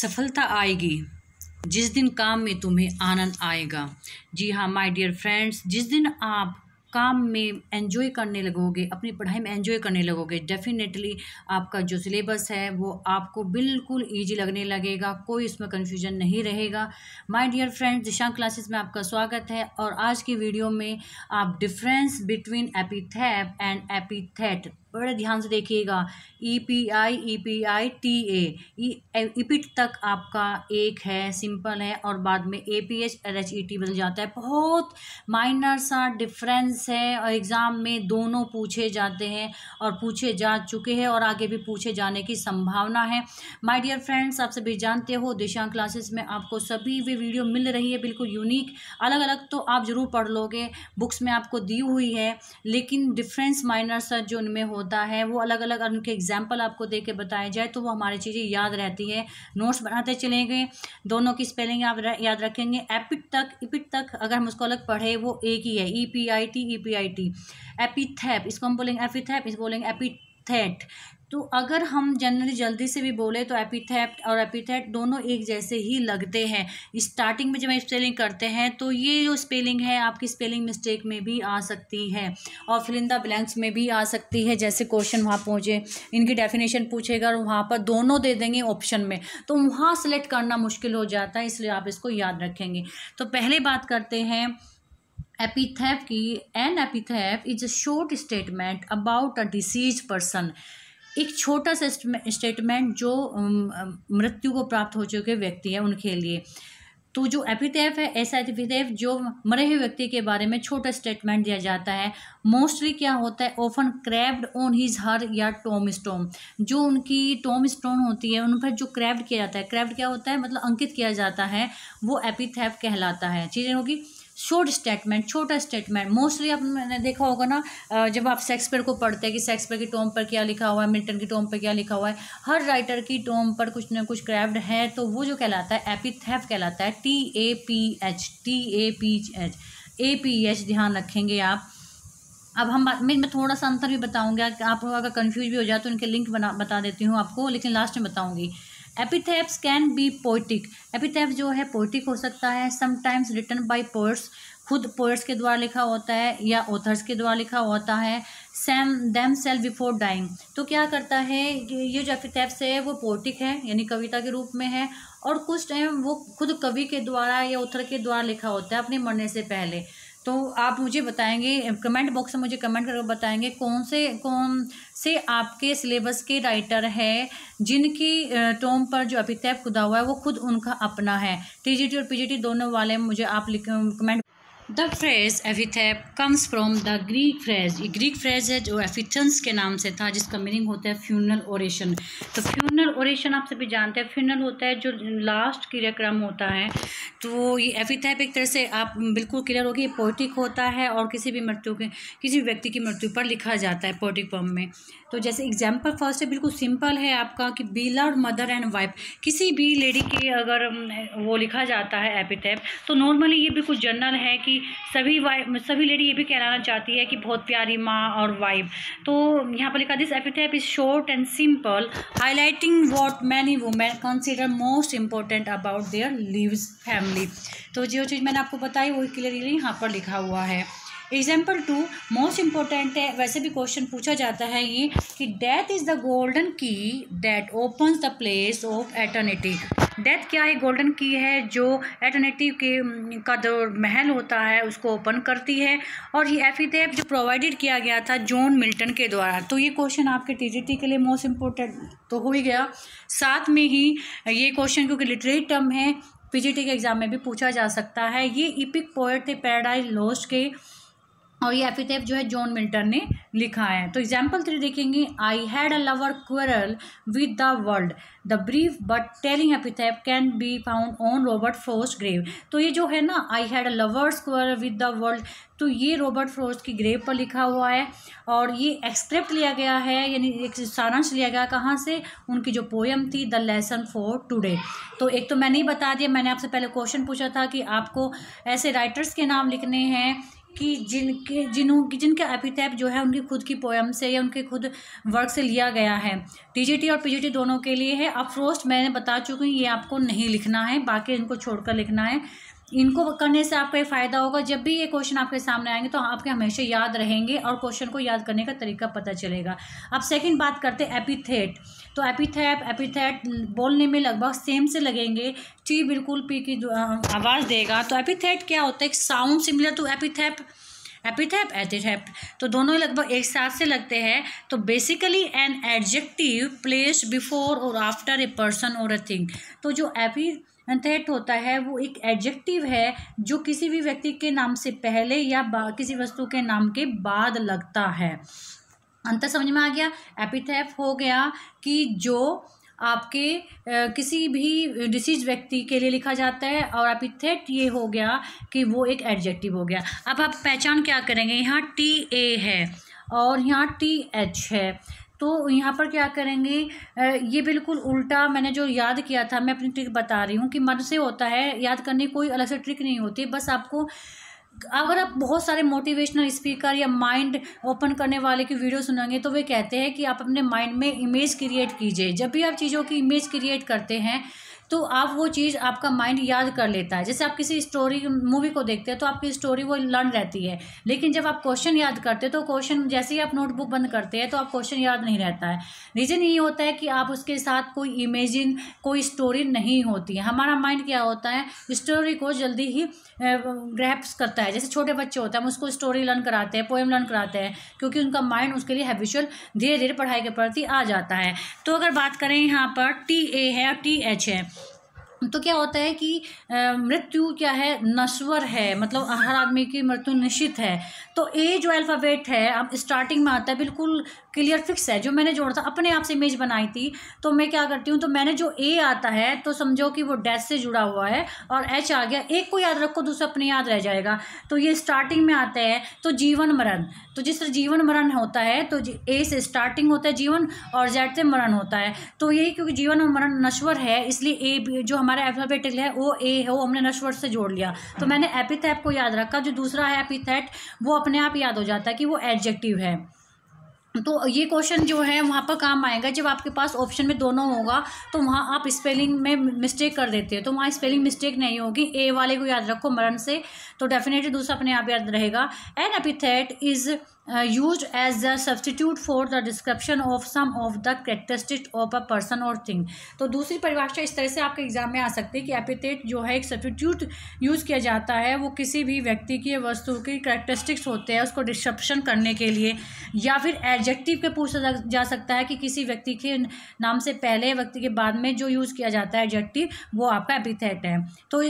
सफलता आएगी जिस दिन काम में तुम्हें आनंद आएगा जी हाँ माय डियर फ्रेंड्स जिस दिन आप काम में एंजॉय करने लगोगे अपनी पढ़ाई में एंजॉय करने लगोगे डेफिनेटली आपका जो सिलेबस है वो आपको बिल्कुल इजी लगने लगेगा कोई इसमें कन्फ्यूजन नहीं रहेगा my dear friends Disha classes में आपका स्वागत है और आज की वीडियो में आप difference between epitaph and epithet बड़े ध्यान से देखिएगा e e E P I E P I T A इपिट तक आपका एक है सिंपल है और बाद में A P H L H E T बदल जाता है बहुत माइनर सा डिफरेंस है और एग्ज़ाम में दोनों पूछे जाते हैं और पूछे जा चुके हैं और आगे भी पूछे जाने की संभावना है माय डियर फ्रेंड्स आप सभी जानते हो दिशा क्लासेस में आपको सभी वे वीडियो मिल रही है बिल्कुल यूनिक अलग अलग तो आप ज़रूर पढ़ लोगे बुक्स में आपको दी हुई है लेकिन डिफरेंस माइनर सा जो उनमें होता होता है वो अलग अलग उनके एग्जाम्पल आपको दे के बताया जाए तो वो हमारी चीज़ें याद रहती है नोट्स बनाते चलेंगे दोनों की स्पेलिंग आप याद रखेंगे एपिट तक इपिट तक अगर हम उसको अलग पढ़े वो एक ही है E P I T E P I T epitaph इसको हम बोलेंगे एपिथैप इसको बोलेंगे एपिथेट तो अगर हम जनरली जल्दी से भी बोले तो एपिथेप्ट और एपिथेट दोनों एक जैसे ही लगते हैं स्टार्टिंग में जब हम स्पेलिंग करते हैं तो ये जो स्पेलिंग है आपकी स्पेलिंग मिस्टेक में भी आ सकती है और फिलिंदा ब्लैंक्स में भी आ सकती है जैसे क्वेश्चन वहाँ पहुँचे इनकी डेफिनेशन पूछेगा और वहाँ पर दोनों दे देंगे ऑप्शन में तो वहाँ सेलेक्ट करना मुश्किल हो जाता है इसलिए आप इसको याद रखेंगे तो पहले बात करते हैं एपिथेप की an epitaph is a short statement about a deceased person एक छोटा सा स्टेटमेंट जो मृत्यु को प्राप्त हो चुके व्यक्ति हैं उनके लिए तो जो एपिथेफ है ऐसा एपिथेफ जो मरे हुए व्यक्ति के बारे में छोटा स्टेटमेंट दिया जाता है मोस्टली क्या होता है often carved on his her या टोम स्टोन जो उनकी टोम स्टोन होती है उन पर जो क्रैब्ड किया जाता है क्रैब्ड क्या होता है मतलब अंकित किया जाता है वो एपिथेफ कहलाता है चीज़ें होगी शॉर्ट स्टेटमेंट छोटा स्टेटमेंट मोस्टली आपने देखा होगा ना जब आप शेक्सपियर को पढ़ते हैं कि शेक्सपियर की टोम पर क्या लिखा हुआ है मिल्टन की टोम पर क्या लिखा हुआ है हर राइटर की टोम पर कुछ ना कुछ क्रैफ्ट है तो वो जो कहलाता है एपीथेफ कहलाता है T A P H T A P H A P H ध्यान रखेंगे आप अब हम बात मैं थोड़ा सा अंतर भी बताऊंगा आप अगर कन्फ्यूज भी हो जाए तो उनके लिंक बना बता देती हूँ आपको लेकिन लास्ट में बताऊंगी epitaphs can be poetic epitaph जो है पोइटिक हो सकता है समटाइम्स रिटर्न बाई पोर्ट्स खुद पोइट्स के द्वारा लिखा होता है या ऑथर्स के द्वारा लिखा होता है themselves before dying तो क्या करता है ये जो एपिथेप्स है वो पोइटिक है यानी कविता के रूप में है और कुछ टाइम वो खुद कवि के द्वारा या ऑथर के द्वारा लिखा होता है अपने मरने से पहले तो आप मुझे बताएंगे कमेंट बॉक्स में मुझे कमेंट करके बताएंगे कौन से कौन से आपके सिलेबस के राइटर हैं जिनकी टोम पर जो अपितैब खुदा हुआ है वो खुद उनका अपना है टीजीटी और पीजीटी दोनों वाले मुझे आप लिख comment the phrase epitaph comes from the Greek phrase ये ग्रीक फ्रेज है जो एफिथंस के नाम से था जिसका मीनिंग होता है फ्यूनल ओरेशन तो फ्यूनल ओरेशन आप सभी जानते हैं फ्यूनल होता है जो लास्ट क्रियाक्रम होता है तो ये एफिथेप एक तरह से आप बिल्कुल क्लियर होगी पोइटिक होता है और किसी भी मृत्यु के किसी भी व्यक्ति की मृत्यु पर लिखा जाता है पोइटिक फॉर्म में तो जैसे एग्जाम्पल फर्स्ट है बिल्कुल सिंपल है आपका कि बीलर मदर एंड वाइफ किसी भी लेडी के अगर वो लिखा जाता है एपिथेप तो नॉर्मली ये बिल्कुल जनरल है कि सभी वाइफ सभी लेडी ये भी कहलाना चाहती है कि बहुत प्यारी माँ और वाइफ तो यहाँ पर लिखा this epitaph is short and simple highlighting what many women consider most important about their lives family तो जो चीज़ मैंने आपको बताई वो क्लियरली यहाँ पर लिखा हुआ है एग्जाम्पल टू मोस्ट इंपॉर्टेंट है वैसे भी क्वेश्चन पूछा जाता है ये कि death is the golden key that open the place of eternity death क्या है गोल्डन की है जो एटर्निटी के का जो महल होता है उसको ओपन करती है और ये एफिडेप जो प्रोवाइडेड किया गया था जॉन मिल्टन के द्वारा तो ये क्वेश्चन आपके टीजीटी के लिए मोस्ट इम्पोर्टेंट तो हो ही गया साथ में ही ये क्वेश्चन क्योंकि लिटरेट टर्म है पीजीटी के एग्ज़ाम में भी पूछा जा सकता है ये इपिक पोएट थे पैराडाइज लॉस्ट के और हाँ, ये एपिटेप जो है जॉन मिल्टन ने लिखा है तो एग्जाम्पल थ्री देखेंगे I had a lover quarrel with the world the brief but telling epitaph can be found on Robert Frost grave तो ये जो है ना I had a lover's quarrel with the world तो ये रॉबर्ट फ्रोस्ट की grave पर लिखा हुआ है और ये एक्सक्रिप्ट लिया गया है यानी एक सारांश लिया गया कहाँ से उनकी जो पोएम थी द लेसन फॉर टूडे तो एक तो मैंने ही बता दिया मैंने आपसे पहले क्वेश्चन पूछा था कि आपको ऐसे राइटर्स के नाम लिखने हैं कि जिनके जिनों की जिनके एपिटैप जो है उनकी खुद की पोएम से या उनके खुद वर्क से लिया गया है टीजीटी और पीजीटी दोनों के लिए है अफ्रोस्ट मैंने बता चुकी हूँ ये आपको नहीं लिखना है बाकी इनको छोड़कर लिखना है इनको करने से आपका ये फ़ायदा होगा जब भी ये क्वेश्चन आपके सामने आएंगे तो आपके हमेशा याद रहेंगे और क्वेश्चन को याद करने का तरीका पता चलेगा अब सेकंड बात करते हैं एपिथेट तो एपिथेट एपिथेट बोलने में लगभग सेम से लगेंगे टी बिल्कुल पी की आवाज़ देगा तो एपिथेट क्या होता है sound similar to epitaph epitaph epitaph तो दोनों ही लगभग एक साथ से लगते हैं तो basically an adjective place before और आफ्टर ए पर्सन और अ थिंग तो जो एपी थेट होता है वो एक एडजेक्टिव है जो किसी भी व्यक्ति के नाम से पहले या किसी वस्तु के नाम के बाद लगता है अंतर समझ में आ गया एपिथेफ हो गया कि जो आपके आ, किसी भी डिसीज व्यक्ति के लिए लिखा जाता है और एपिथेट ये हो गया कि वो एक एडजेक्टिव हो गया अब आप पहचान क्या करेंगे यहाँ टी ए है और यहाँ टी एच है तो यहाँ पर क्या करेंगे ये बिल्कुल उल्टा मैंने जो याद किया था मैं अपनी ट्रिक बता रही हूँ कि मन से होता है याद करने कोई अलग से ट्रिक नहीं होती बस आपको अगर आप बहुत सारे मोटिवेशनल स्पीकर या माइंड ओपन करने वाले की वीडियो सुनेंगे तो वे कहते हैं कि आप अपने माइंड में इमेज क्रिएट कीजिए जब भी आप चीज़ों की इमेज क्रिएट करते हैं तो आप वो चीज़ आपका माइंड याद कर लेता है जैसे आप किसी स्टोरी मूवी को देखते हैं तो आपकी स्टोरी वो लर्न रहती है लेकिन जब आप क्वेश्चन याद करते हैं तो क्वेश्चन जैसे ही आप नोटबुक बंद करते हैं तो आप क्वेश्चन याद नहीं रहता है रीज़न ये होता है कि आप उसके साथ कोई इमेजिन कोई स्टोरी नहीं होती है हमारा माइंड क्या होता है स्टोरी को जल्दी ही ग्रैप्स करता है जैसे छोटे बच्चे होते हैं हम उसको स्टोरी लर्न कराते हैं पोएम लर्न कराते हैं क्योंकि उनका माइंड उसके लिए हैबिचुअल धीरे धीरे पढ़ाई के प्रति आ जाता है तो अगर बात करें यहाँ पर टी ए है और टी एच है तो क्या होता है कि मृत्यु क्या है नश्वर है मतलब हर आदमी की मृत्यु निश्चित है तो ए जो अल्फ़ाबेट है अब स्टार्टिंग में आता है बिल्कुल क्लियर फिक्स है जो मैंने जोड़ा था अपने आप से इमेज बनाई थी तो मैं क्या करती हूँ तो मैंने जो ए आता है तो समझो कि वो डेथ से जुड़ा हुआ है और एच आ गया एक को याद रखो दूसरा अपने याद रह जाएगा तो ये स्टार्टिंग में आते हैं तो जीवन मरण तो जिस तरह जीवन मरण होता है तो ए से स्टार्टिंग होता है जीवन और जेड से मरण होता है तो यही क्योंकि जीवन और मरण नश्वर है इसलिए ए जो हमारा एल्फाबेटिकल है वो ए है वो हमने नश्वर से जोड़ लिया तो मैंने एपिथैप को याद रखा जो दूसरा है एपिथेट वो अपने आप याद हो जाता है कि वो एडजेक्टिव है तो ये क्वेश्चन जो है वहाँ पर काम आएगा जब आपके पास ऑप्शन में दोनों होगा तो वहाँ आप स्पेलिंग में मिस्टेक कर देते हो तो वहाँ स्पेलिंग मिस्टेक नहीं होगी ए वाले को याद रखो मरण से तो डेफिनेटली दूसरा अपने आप याद रहेगा an epithet is used as the substitute for the description of some of the characteristic of a person और थिंग तो दूसरी परिभाषा इस तरह से आपके एग्जाम में आ सकती है कि एपिथेट जो है एक सब्सटीट्यूट यूज़ किया जाता है वो किसी भी व्यक्ति की वस्तु की करेक्टरिस्टिक्स होते हैं उसको डिस्क्रप्शन करने के लिए या फिर एडजेक्टिव के पूछा जा सकता है कि किसी व्यक्ति के नाम से पहले व्यक्ति के बाद में जो यूज़ किया जाता है एडजेक्टिव वो आपका एपिथेट है तो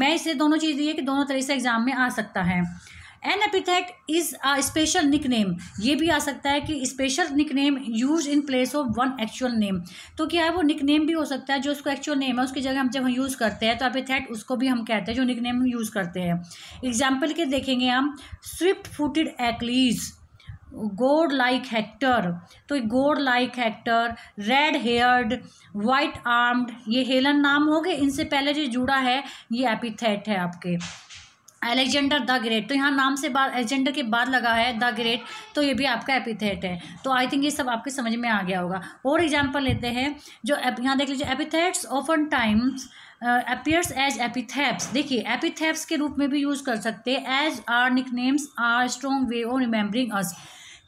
मैं इसे दोनों चीज़ ये कि दोनों तरह से एग्ज़ाम में आ सकता है an epithet is a special nickname ये भी आ सकता है कि special nickname used in place of one actual name तो क्या है वो निक नेम भी हो सकता है जो उसको एक्चुअल नेम है उसकी जगह हम जब हम यूज़ करते हैं तो एपिथेट उसको भी हम कहते हैं जो निक नेम यूज़ करते हैं एग्जाम्पल के देखेंगे हम स्विफ्ट फूटेड एक्लीज़ गोड लाइक हैक्टर तो god like Hector red haired white armed ये हेलन नाम हो गए इनसे पहले जो जुड़ा है ये एपिथेट है आपके एलेक्जेंडर द ग्रेट तो यहाँ नाम से बाद एलेक्जेंडर के बाद लगा है द ग्रेट तो ये भी आपका एपिथेट है तो आई थिंक ये सब आपके समझ में आ गया होगा और एग्जाम्पल लेते हैं जो यहाँ देख लीजिए epithets often times appears as epitaphs देखिए एपिथेप्स के रूप में भी यूज़ कर सकते हैं as our names are strong way of remembering us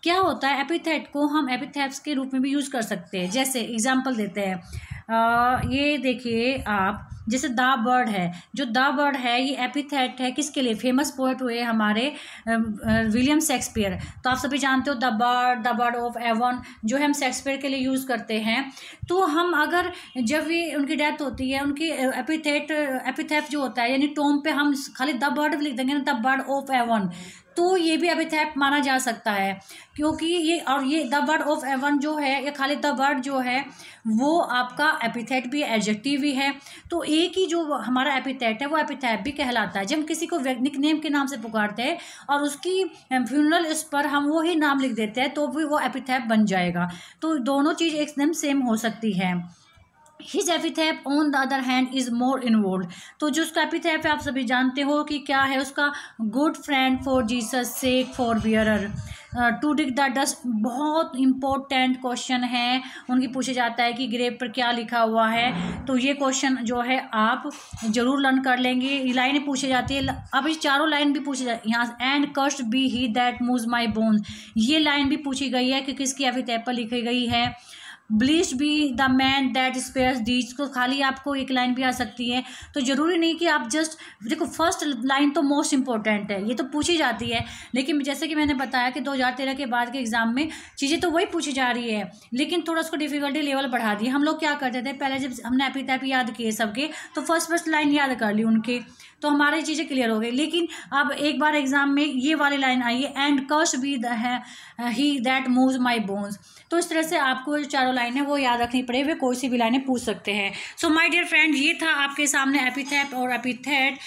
क्या होता है एपिथेट को हम एपिथेप्स के रूप में भी यूज़ कर सकते हैं जैसे एग्जाम्पल देते हैं uh, ये देखिए आप जैसे द बर्ड है जो द बर्ड है ये एपिथेट है किसके लिए फेमस पोएट हुए हमारे विलियम शेक्सपियर तो आप सभी जानते हो the bard the bard of Avon जो हम शेक्सपियर के लिए यूज़ करते हैं तो हम अगर जब ये उनकी डेथ होती है उनकी एपिथेट एपिथेट जो होता है यानी टोम पे हम खाली द बर्ड लिख देंगे ना द बर्ड ऑफ एवन तो ये भी अभिथैप माना जा सकता है क्योंकि ये और ये द वर्ड ऑफ एवन जो है या खाली द वर्ड जो है वो आपका एपिथेट भी एडजेक्टिव भी है तो एक ही जो हमारा एपिथेट है वो एपिथैप भी कहलाता है जब हम किसी को निक नेम के नाम से पुकारते हैं और उसकी फ्यूनरल इस पर हम वो ही नाम लिख देते हैं तो भी वो एपिथैप बन जाएगा तो दोनों चीज़ एक नेम सेम हो सकती है his epitaph on the other hand is more involve तो जो उसका एपिथेप है आप सभी जानते हो कि क्या है उसका good friend for Jesus sake forbear to dig the dust बहुत इंपॉर्टेंट क्वेश्चन है उनकी पूछा जाता है कि ग्रेप पर क्या लिखा हुआ है तो ये क्वेश्चन जो है आप ज़रूर लर्न कर लेंगे लाइन पूछी जाती है अब ये चारों लाइन भी पूछी जाती है यहाँ एंड कस्ट बी ही दैट मूज माई बोन्स ये लाइन भी पूछी गई है कि किसकी अभी पर लिखी गई है blessed be the man that spare these को खाली आपको एक लाइन भी आ सकती है तो ज़रूरी नहीं कि आप जस्ट देखो फर्स्ट लाइन तो मोस्ट इंपॉर्टेंट है ये तो पूछी जाती है लेकिन जैसे कि मैंने बताया कि दो हज़ार तेरह के बाद के एग्ज़ाम में चीज़ें तो वही पूछी जा रही है लेकिन थोड़ा उसको डिफ़िकल्टी लेवल बढ़ा दिए हम लोग क्या करते थे पहले जब हमने एपी तैपी याद किए सबके तो फर्स्ट फर्स्ट लाइन याद कर ली उनके तो हमारी चीज़ें क्लियर हो गई लेकिन अब एक बार एग्ज़ाम में ये वाली लाइन आई है and cursed be he that move my bones तो इस तरह से आपको जो चारों लाइन है वो याद रखनी पड़े हुए कोई सी भी लाइनें पूछ सकते हैं सो माई डियर फ्रेंड ये था आपके सामने एपीथेप और एपीथेट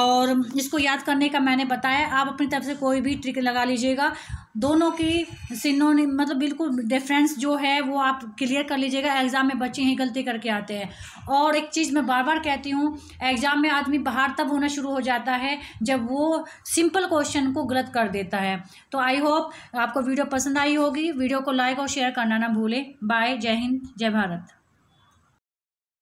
और इसको याद करने का मैंने बताया आप अपनी तरफ से कोई भी ट्रिक लगा लीजिएगा दोनों के सिनों ने मतलब बिल्कुल डिफरेंस जो है वो आप क्लियर कर लीजिएगा एग्ज़ाम में बच्चे ही गलती करके आते हैं और एक चीज़ मैं बार बार कहती हूँ एग्ज़ाम में आदमी बाहर तब होना शुरू हो जाता है जब वो सिंपल क्वेश्चन को गलत कर देता है तो आई होप आपको वीडियो पसंद आई होगी वीडियो को लाइक और शेयर करना ना भूलें बाय जय हिंद जय भारत